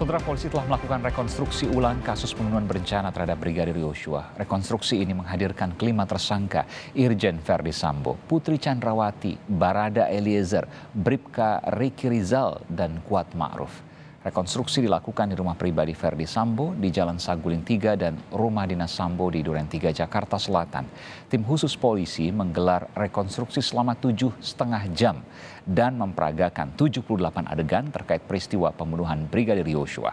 Saudara polisi telah melakukan rekonstruksi ulang kasus pembunuhan berencana terhadap Brigadir Yosua. Rekonstruksi ini menghadirkan kelima tersangka, Irjen Verdi Sambo, Putri Chandrawati, Barada Eliezer, Bripka Riki Rizal, dan Kuat Ma'ruf. Rekonstruksi dilakukan di rumah pribadi Verdi Sambo di Jalan Saguling 3 dan Rumah Dinas Sambo di Duren 3, Jakarta Selatan. Tim khusus polisi menggelar rekonstruksi selama tujuh setengah jam dan memperagakan 78 adegan terkait peristiwa pembunuhan Brigadir Yosua.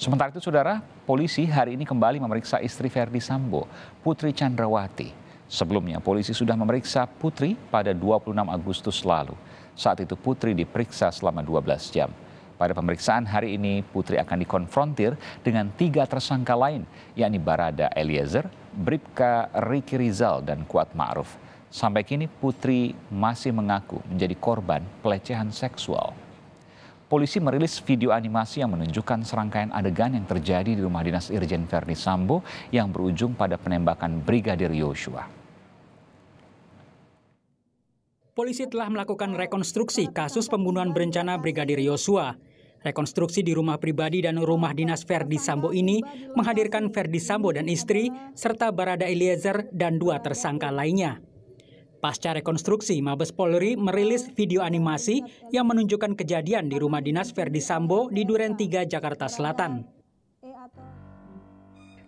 Sementara itu, saudara, polisi hari ini kembali memeriksa istri Verdi Sambo, Putri Chandrawati. Sebelumnya, polisi sudah memeriksa Putri pada 26 Agustus lalu. Saat itu Putri diperiksa selama 12 jam. Pada pemeriksaan hari ini, Putri akan dikonfrontir dengan tiga tersangka lain, yakni Barada Eliezer, Bripka Riki Rizal, dan Kuat Ma'ruf. Sampai kini Putri masih mengaku menjadi korban pelecehan seksual. Polisi merilis video animasi yang menunjukkan serangkaian adegan yang terjadi di rumah dinas Irjen Verdi Sambo yang berujung pada penembakan Brigadir Yosua. Polisi telah melakukan rekonstruksi kasus pembunuhan berencana Brigadir Yosua Rekonstruksi di rumah pribadi dan rumah dinas Verdi Sambo ini menghadirkan Verdi Sambo dan istri, serta Barada Eliezer dan dua tersangka lainnya. Pasca rekonstruksi, Mabes Polri merilis video animasi yang menunjukkan kejadian di rumah dinas Verdi Sambo di Duren 3, Jakarta Selatan.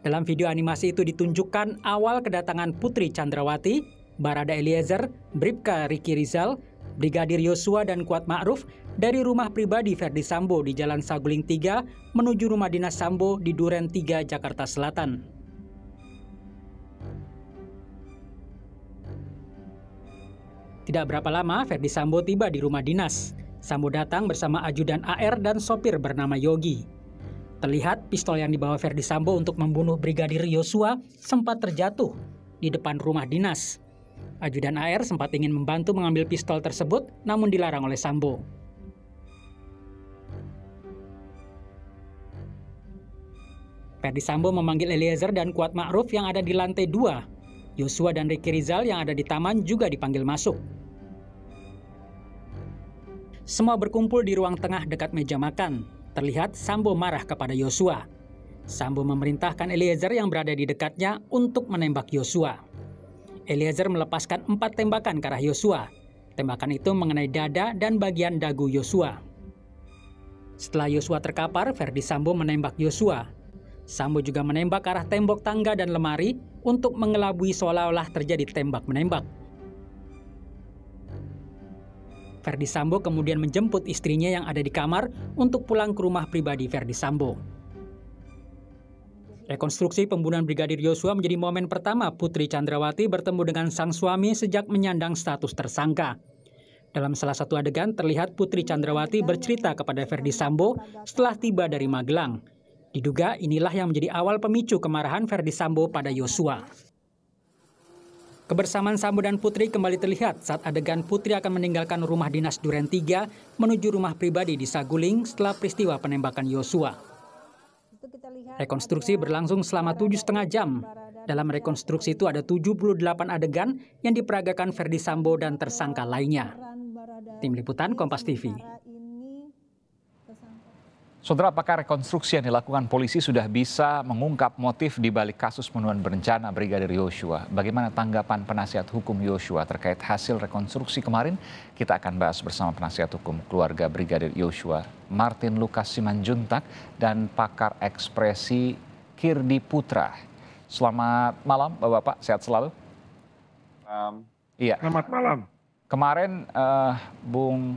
Dalam video animasi itu ditunjukkan awal kedatangan Putri Chandrawati, Barada Eliezer, Bripka Riki Rizal, Brigadir Yosua dan Kuat Ma'ruf dari rumah pribadi Ferdi Sambo di Jalan Saguling 3 menuju rumah dinas Sambo di Duren 3, Jakarta Selatan. Tidak berapa lama, Ferdi Sambo tiba di rumah dinas. Sambo datang bersama ajudan AR dan sopir bernama Yogi. Terlihat pistol yang dibawa Ferdi Sambo untuk membunuh Brigadir Yosua sempat terjatuh di depan rumah dinas. Ajudan AR sempat ingin membantu mengambil pistol tersebut, namun dilarang oleh Sambo. Ferdi Sambo memanggil Eliezer dan Kuat Ma'ruf yang ada di lantai dua. Yosua dan Ricky Rizal yang ada di taman juga dipanggil masuk. Semua berkumpul di ruang tengah dekat meja makan. Terlihat Sambo marah kepada Yosua. Sambo memerintahkan Eliezer yang berada di dekatnya untuk menembak Yosua. Eliezer melepaskan empat tembakan ke arah Yosua. Tembakan itu mengenai dada dan bagian dagu Yosua. Setelah Yosua terkapar, Ferdi Sambo menembak Yosua. Sambo juga menembak ke arah tembok tangga dan lemari untuk mengelabui seolah-olah terjadi tembak-menembak. Ferdi Sambo kemudian menjemput istrinya yang ada di kamar untuk pulang ke rumah pribadi Ferdi Sambo. Rekonstruksi pembunuhan Brigadir Yosua menjadi momen pertama Putri Chandrawati bertemu dengan sang suami sejak menyandang status tersangka. Dalam salah satu adegan terlihat Putri Chandrawati bercerita kepada Verdi Sambo setelah tiba dari Magelang. Diduga inilah yang menjadi awal pemicu kemarahan Verdi Sambo pada Yosua. Kebersamaan Sambo dan Putri kembali terlihat saat adegan Putri akan meninggalkan rumah dinas Duren 3 menuju rumah pribadi di Saguling setelah peristiwa penembakan Yosua. Rekonstruksi berlangsung selama tujuh setengah jam. Dalam rekonstruksi itu ada 78 adegan yang diperagakan Ferdi Sambo dan tersangka lainnya. Tim Liputan Kompas TV. Saudara, apakah rekonstruksi yang dilakukan polisi sudah bisa mengungkap motif di balik kasus pembunuhan berencana Brigadir Yosua? Bagaimana tanggapan penasihat hukum Yosua terkait hasil rekonstruksi kemarin? Kita akan bahas bersama penasihat hukum keluarga Brigadir Yosua, Martin Lukas Simanjuntak, dan pakar ekspresi Kirdi Putra. Selamat malam, Bapak-Bapak. Sehat selalu. Um, iya. Selamat malam. Kemarin, uh, Bung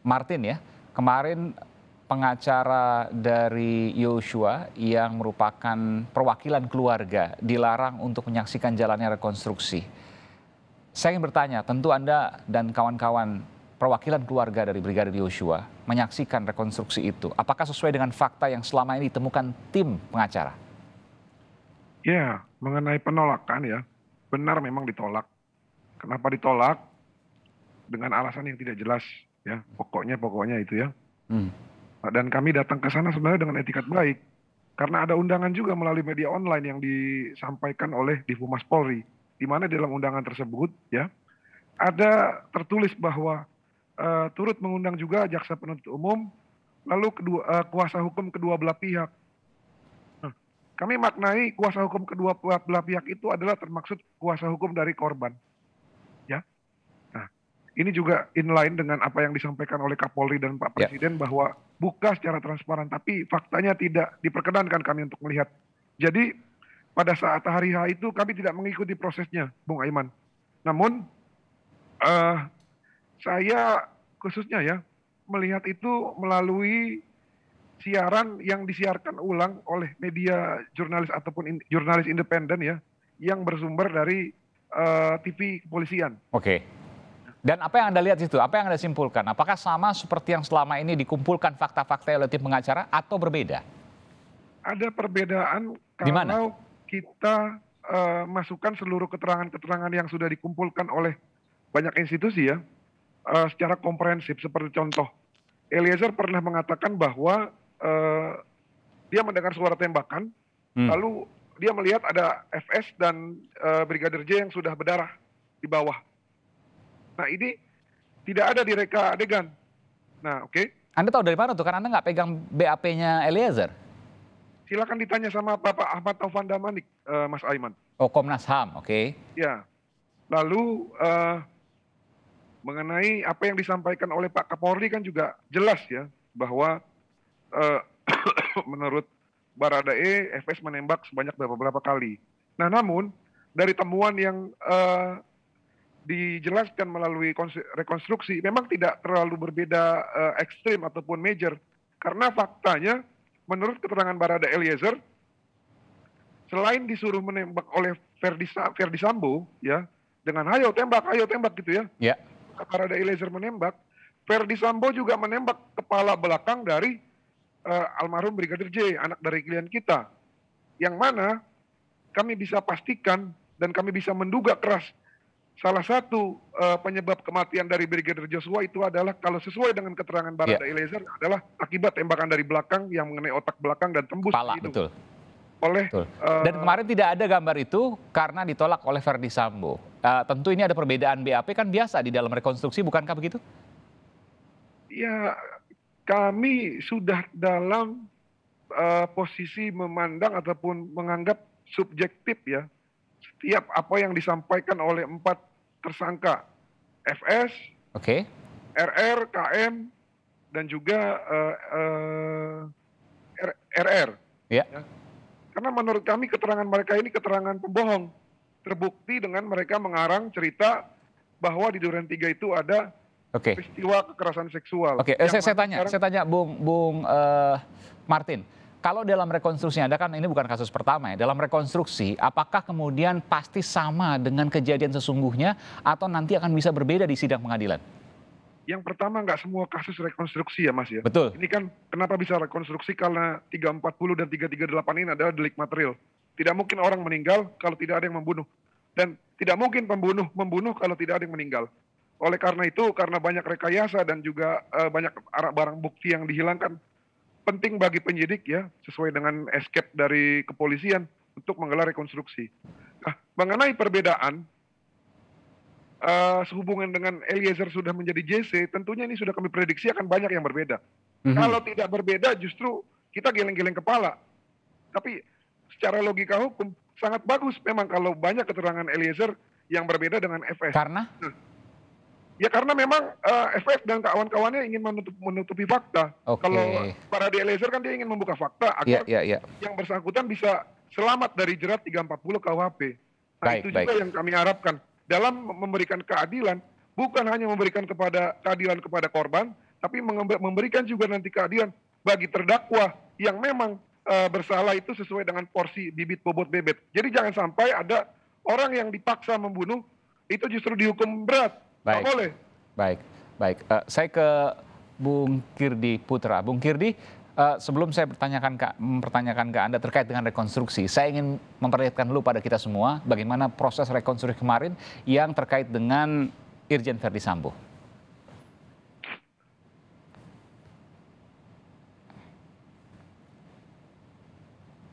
Martin ya, kemarin pengacara dari Yosua yang merupakan perwakilan keluarga dilarang untuk menyaksikan jalannya rekonstruksi. Saya ingin bertanya, tentu Anda dan kawan-kawan perwakilan keluarga dari Brigadir Yosua menyaksikan rekonstruksi itu. Apakah sesuai dengan fakta yang selama ini ditemukan tim pengacara? Ya, mengenai penolakan ya, benar memang ditolak. Kenapa ditolak? Dengan alasan yang tidak jelas ya, pokoknya pokoknya itu ya. Hmm dan kami datang ke sana sebenarnya dengan etikat baik. Karena ada undangan juga melalui media online yang disampaikan oleh Divumas Polri. Di mana dalam undangan tersebut ya ada tertulis bahwa uh, turut mengundang juga jaksa penuntut umum lalu kedua uh, kuasa hukum kedua belah pihak. Nah, kami maknai kuasa hukum kedua belah pihak itu adalah termaksud kuasa hukum dari korban ini juga inline dengan apa yang disampaikan oleh Kapolri dan Pak ya. Presiden yeah. bahwa buka secara transparan, tapi faktanya tidak diperkenankan kami untuk melihat. Jadi pada saat hari H itu kami tidak mengikuti prosesnya, Bung Aiman. Namun uh, saya khususnya ya melihat itu melalui siaran yang disiarkan ulang oleh media jurnalis ataupun in, jurnalis independen ya yang bersumber dari uh, eh, TV kepolisian. Oke. Okay. Dan apa yang Anda lihat situ? apa yang Anda simpulkan? Apakah sama seperti yang selama ini dikumpulkan fakta-fakta oleh tim pengacara atau berbeda? Ada perbedaan Dimana? kalau kita uh, masukkan seluruh keterangan-keterangan yang sudah dikumpulkan oleh banyak institusi ya, uh, secara komprehensif. Seperti contoh, Eliezer pernah mengatakan bahwa uh, dia mendengar suara tembakan, hmm. lalu dia melihat ada FS dan uh, Brigadir J yang sudah berdarah di bawah Nah ini tidak ada di reka adegan. Nah oke. Okay. Anda tahu dari mana tuh? Karena Anda nggak pegang BAP-nya Eliezer. Silakan ditanya sama Bapak Ahmad Taufan Damanik, uh, Mas Aiman. Oh Komnas HAM, oke. Okay. Ya. Lalu uh, mengenai apa yang disampaikan oleh Pak Kapolri kan juga jelas ya bahwa uh, menurut Baradae, FS menembak sebanyak beberapa, kali. Nah, namun dari temuan yang uh, dijelaskan melalui rekonstruksi memang tidak terlalu berbeda uh, ekstrim ataupun major karena faktanya menurut keterangan Barada Eliezer selain disuruh menembak oleh Ferdi, Ferdi Sambo ya dengan ayo tembak ayo tembak gitu ya, ya. Barada Eliezer menembak Ferdi Sambo juga menembak kepala belakang dari uh, almarhum Brigadir J anak dari klien kita yang mana kami bisa pastikan dan kami bisa menduga keras salah satu uh, penyebab kematian dari Brigadir Joshua itu adalah kalau sesuai dengan keterangan Barada iya. yeah. Eliezer adalah akibat tembakan dari belakang yang mengenai otak belakang dan tembus Pala, itu. betul. Oleh betul. Uh, dan kemarin tidak ada gambar itu karena ditolak oleh Verdi Sambo. Uh, tentu ini ada perbedaan BAP kan biasa di dalam rekonstruksi bukankah begitu? Ya, kami sudah dalam uh, posisi memandang ataupun menganggap subjektif ya setiap apa yang disampaikan oleh empat tersangka FS, Okay. RR, KM, dan juga uh, eh, uh, eh, RR. Yeah. Ya. Karena menurut kami keterangan mereka ini keterangan pembohong. Terbukti dengan mereka mengarang cerita bahwa di Duren Tiga itu ada okay. peristiwa kekerasan seksual. Oke, okay. Eh, saya, saya tanya, sekarang, saya tanya Bung Bung uh, Martin kalau dalam rekonstruksi Anda kan ini bukan kasus pertama ya. Dalam rekonstruksi apakah kemudian pasti sama dengan kejadian sesungguhnya atau nanti akan bisa berbeda di sidang pengadilan? Yang pertama nggak semua kasus rekonstruksi ya Mas ya. Betul. Ini kan kenapa bisa rekonstruksi karena 340 dan 338 ini adalah delik material. Tidak mungkin orang meninggal kalau tidak ada yang membunuh. Dan tidak mungkin pembunuh membunuh kalau tidak ada yang meninggal. Oleh karena itu, karena banyak rekayasa dan juga uh, banyak barang bukti yang dihilangkan, penting bagi penyidik ya sesuai dengan escape dari kepolisian untuk menggelar rekonstruksi. Nah, mengenai perbedaan uh, sehubungan dengan Eliezer sudah menjadi JC, tentunya ini sudah kami prediksi akan banyak yang berbeda. Mm-hmm. Kalau tidak berbeda justru kita geleng-geleng kepala. Tapi secara logika hukum sangat bagus memang kalau banyak keterangan Eliezer yang berbeda dengan FS. Karena? Nah, Ya karena memang uh, eh, FF dan kawan-kawannya ingin menutup, menutupi fakta. Okay. Kalau para Eliezer kan dia ingin membuka fakta agar yeah, yeah, yeah. yang bersangkutan bisa selamat dari jerat 340 KUHP. Nah baik, itu baik. juga yang kami harapkan. Dalam memberikan keadilan, bukan hanya memberikan kepada keadilan kepada korban, tapi memberikan juga nanti keadilan bagi terdakwa yang memang uh, bersalah itu sesuai dengan porsi bibit bobot bebet. Jadi jangan sampai ada orang yang dipaksa membunuh itu justru dihukum berat Baik. boleh. Baik, baik. Uh, saya ke Bung Kirdi Putra. Bung Kirdi, uh, sebelum saya pertanyakan ke, mempertanyakan ke Anda terkait dengan rekonstruksi, saya ingin memperlihatkan dulu pada kita semua bagaimana proses rekonstruksi kemarin yang terkait dengan Irjen Verdi Sambo.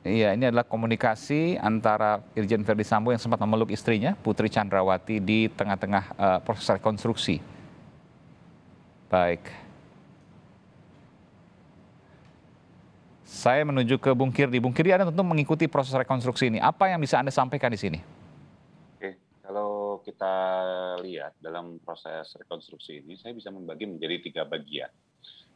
Iya, ini adalah komunikasi antara Irjen Verdi Sambo yang sempat memeluk istrinya, Putri Chandrawati, di tengah-tengah uh, proses rekonstruksi. Baik. Saya menuju ke Bung Kirdi. Bung Kirdi, Anda tentu mengikuti proses rekonstruksi ini. Apa yang bisa Anda sampaikan di sini? Oke, kalau kita lihat dalam proses rekonstruksi ini, saya bisa membagi menjadi tiga bagian.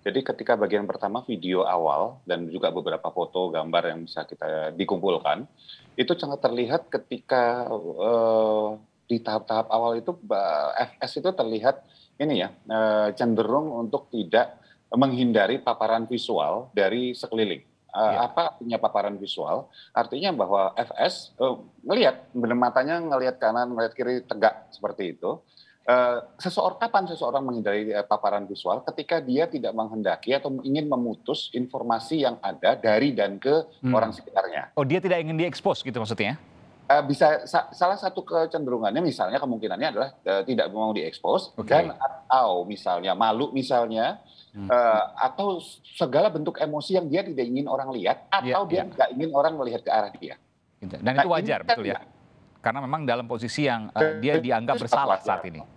Jadi ketika bagian pertama video awal dan juga beberapa foto gambar yang bisa kita dikumpulkan itu sangat terlihat ketika uh, di tahap-tahap awal itu FS itu terlihat ini ya uh, cenderung untuk tidak menghindari paparan visual dari sekeliling. Uh, ya. Apa punya paparan visual? Artinya bahwa FS uh, ngelihat benar matanya ngelihat kanan, melihat kiri tegak seperti itu Eh, seseorang kapan seseorang menghindari eh, paparan visual ketika dia tidak menghendaki atau ingin memutus informasi yang ada dari dan ke hmm. orang sekitarnya. Oh, dia tidak ingin diekspos gitu maksudnya? Eh, bisa salah satu kecenderungannya misalnya kemungkinannya adalah tidak mau diekspos okay. dan atau misalnya malu misalnya hmm. atau segala bentuk emosi yang dia tidak ingin orang lihat ya, atau yeah, dia yeah. tidak ingin orang melihat ke arah dia. Gitu. Dan nah, itu wajar betul kan ya. Karena memang dalam posisi yang uh, dia dianggap bersalah saat ini.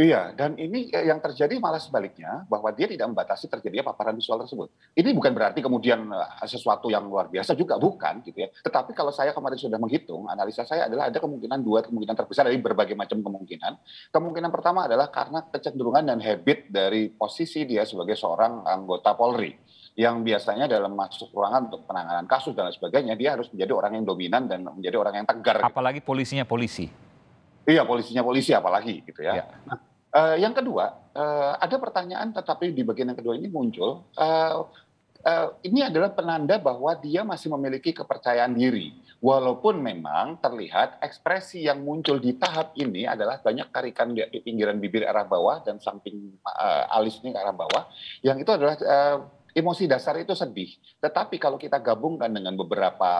Iya, dan ini eh, yang terjadi malah sebaliknya bahwa dia tidak membatasi terjadinya paparan visual tersebut. Ini bukan berarti kemudian eh, sesuatu yang luar biasa juga bukan gitu ya. Tetapi kalau saya kemarin sudah menghitung, analisa saya adalah ada kemungkinan dua kemungkinan terbesar dari berbagai macam kemungkinan. Kemungkinan pertama adalah karena kecenderungan dan habit dari posisi dia sebagai seorang anggota Polri yang biasanya dalam masuk ruangan untuk penanganan kasus dan sebagainya dia harus menjadi orang yang dominan dan menjadi orang yang tegar. Gitu. Apalagi polisinya polisi. Iya, polisinya polisi apalagi gitu ya. ya. Nah, Uh, yang kedua, uh, ada pertanyaan tetapi di bagian yang kedua ini muncul, uh, uh, ini adalah penanda bahwa dia masih memiliki kepercayaan diri. Walaupun memang terlihat ekspresi yang muncul di tahap ini adalah banyak tarikan di pinggiran bibir arah bawah dan samping uh, alis ini arah bawah, yang itu adalah uh, emosi dasar itu sedih. Tetapi kalau kita gabungkan dengan beberapa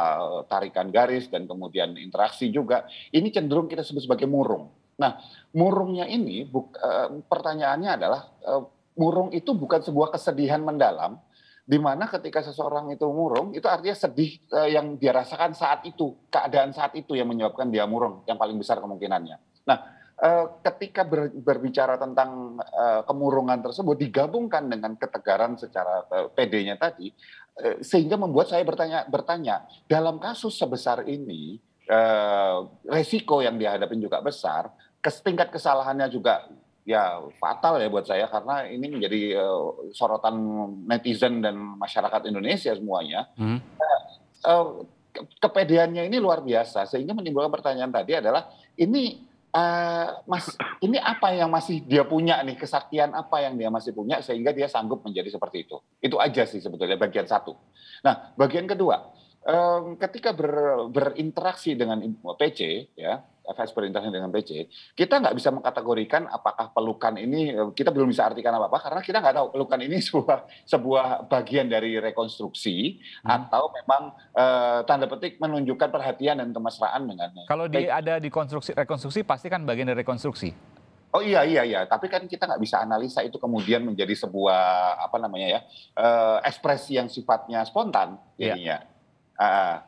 tarikan garis dan kemudian interaksi juga, ini cenderung kita sebut sebagai murung. Nah, murungnya ini eh, pertanyaannya adalah eh, murung itu bukan sebuah kesedihan mendalam di mana ketika seseorang itu murung itu artinya sedih eh, yang dia rasakan saat itu, keadaan saat itu yang menyebabkan dia murung yang paling besar kemungkinannya. Nah, ketika berbicara tentang kemurungan tersebut digabungkan dengan ketegaran secara uh, PD-nya tadi sehingga membuat saya bertanya bertanya dalam kasus sebesar ini uh, resiko yang dihadapi juga besar tingkat kesalahannya juga ya fatal ya buat saya karena ini menjadi uh, sorotan netizen dan masyarakat Indonesia semuanya. Hmm. Uh, ke kepedeannya ini luar biasa sehingga menimbulkan pertanyaan tadi adalah ini uh, mas ini apa yang masih dia punya nih kesaktian apa yang dia masih punya sehingga dia sanggup menjadi seperti itu. Itu aja sih sebetulnya bagian satu. Nah bagian kedua um, ketika ber, berinteraksi dengan PC, ya, FS berinteraksi dengan PC, kita nggak bisa mengkategorikan apakah pelukan ini, eh, kita belum bisa artikan apa-apa, karena kita nggak tahu pelukan ini sebuah sebuah bagian dari rekonstruksi, hmm. atau memang uh, tanda petik menunjukkan perhatian dan kemesraan dengan... Eh, Kalau di, ada di konstruksi, rekonstruksi, pasti kan bagian dari rekonstruksi? Oh iya iya iya, tapi kan kita nggak bisa analisa itu kemudian menjadi sebuah apa namanya ya ekspresi yang sifatnya spontan ya. Yeah.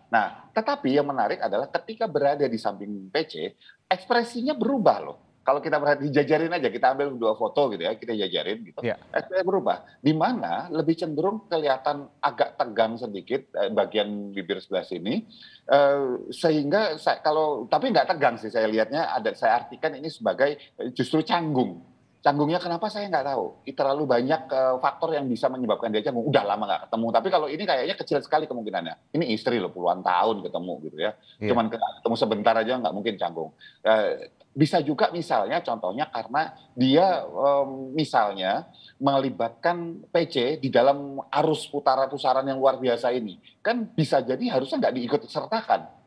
Nah, tetapi yang menarik adalah ketika berada di samping PC, ekspresinya berubah loh. Kalau kita berhati jajarin aja, kita ambil dua foto gitu ya, kita jajarin gitu. Yeah. Ekspresinya berubah. Di mana lebih cenderung kelihatan agak tegang sedikit eh, bagian bibir sebelah sini, eh, sehingga saya, kalau tapi nggak tegang sih saya lihatnya. Ada saya artikan ini sebagai eh, justru canggung canggungnya kenapa saya nggak tahu. Terlalu banyak eh, faktor yang bisa menyebabkan dia canggung. Udah lama nggak ketemu. Tapi kalau ini kayaknya kecil sekali kemungkinannya. Ini istri loh puluhan tahun ketemu gitu ya. Yeah. Cuman ketemu sebentar aja nggak mungkin canggung. Uh, bisa juga misalnya contohnya karena dia um, misalnya melibatkan PC di dalam arus putaran pusaran yang luar biasa ini. Kan bisa jadi harusnya nggak diikut sertakan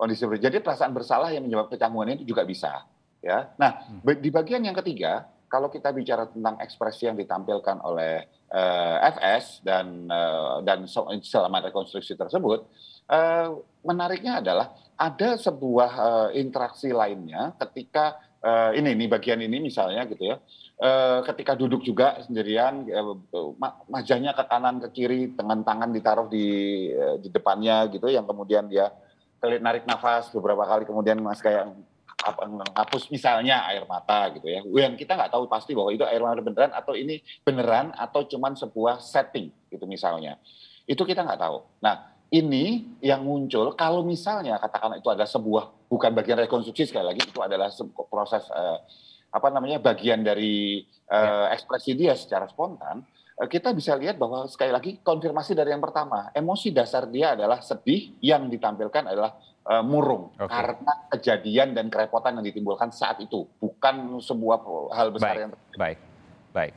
kondisi Jadi perasaan bersalah yang menyebabkan kecanggungan itu juga bisa. Ya, nah hmm. di bagian yang ketiga kalau kita bicara tentang ekspresi yang ditampilkan oleh uh, eh, FS dan uh, dan selama rekonstruksi tersebut, uh, menariknya adalah ada sebuah uh, interaksi lainnya ketika uh, ini ini bagian ini misalnya gitu ya, uh, ketika duduk juga sendirian, uh, majanya ke kanan ke kiri, dengan tangan ditaruh di uh, di depannya gitu, yang kemudian dia narik nafas beberapa kali kemudian mas kayak apa menghapus misalnya air mata gitu ya yang kita nggak tahu pasti bahwa itu air mata beneran atau ini beneran atau cuman sebuah setting gitu misalnya itu kita nggak tahu nah ini yang muncul kalau misalnya katakan itu adalah sebuah bukan bagian rekonstruksi sekali lagi itu adalah proses uh, apa namanya bagian dari uh, ekspresi dia secara spontan Eh, kita bisa lihat bahwa sekali lagi konfirmasi dari yang pertama, emosi dasar dia adalah sedih yang ditampilkan adalah uh, murung okay. karena kejadian dan kerepotan yang ditimbulkan saat itu, bukan sebuah hal besar baik, yang terjadi. Baik, baik,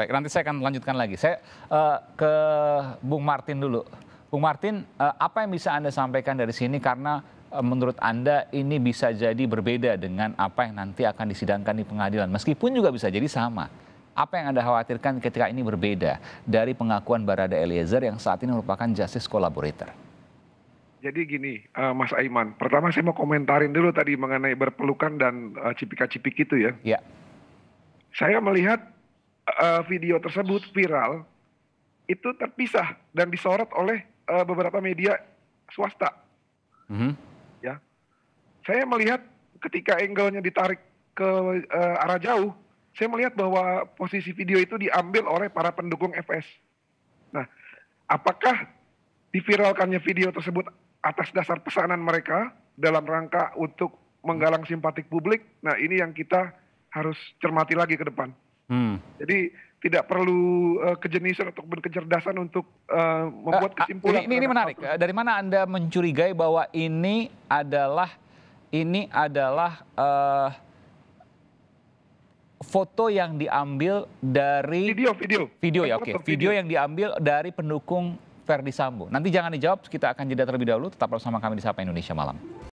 baik. Nanti saya akan lanjutkan lagi. Saya uh, ke Bung Martin dulu. Bung Martin, uh, apa yang bisa anda sampaikan dari sini karena menurut Anda ini bisa jadi berbeda dengan apa yang nanti akan disidangkan di pengadilan meskipun juga bisa jadi sama. Apa yang Anda khawatirkan ketika ini berbeda dari pengakuan Barada Eliezer yang saat ini merupakan justice collaborator? Jadi gini, uh, Mas Aiman. Pertama saya mau komentarin dulu tadi mengenai berpelukan dan uh, cipika-cipik itu ya. Iya. Saya melihat uh, video tersebut viral itu terpisah dan disorot oleh uh, beberapa media swasta. Mm -hmm. Ya, saya melihat ketika angle-nya ditarik ke uh, arah jauh, saya melihat bahwa posisi video itu diambil oleh para pendukung FS. Nah, apakah diviralkannya video tersebut atas dasar pesanan mereka dalam rangka untuk menggalang simpatik publik? Nah, ini yang kita harus cermati lagi ke depan. Hmm. Jadi tidak perlu uh, eh, kejeniusan atau kecerdasan untuk uh, membuat eh, ah, kesimpulan. Uh, ini, ini menarik. Apa? Dari mana anda mencurigai bahwa ini adalah ini adalah uh, foto yang diambil dari video video video ya oke okay. video yang diambil dari pendukung Ferdi Sambo. Nanti jangan dijawab, kita akan jeda terlebih dahulu. Tetap bersama kami di Sapa Indonesia Malam.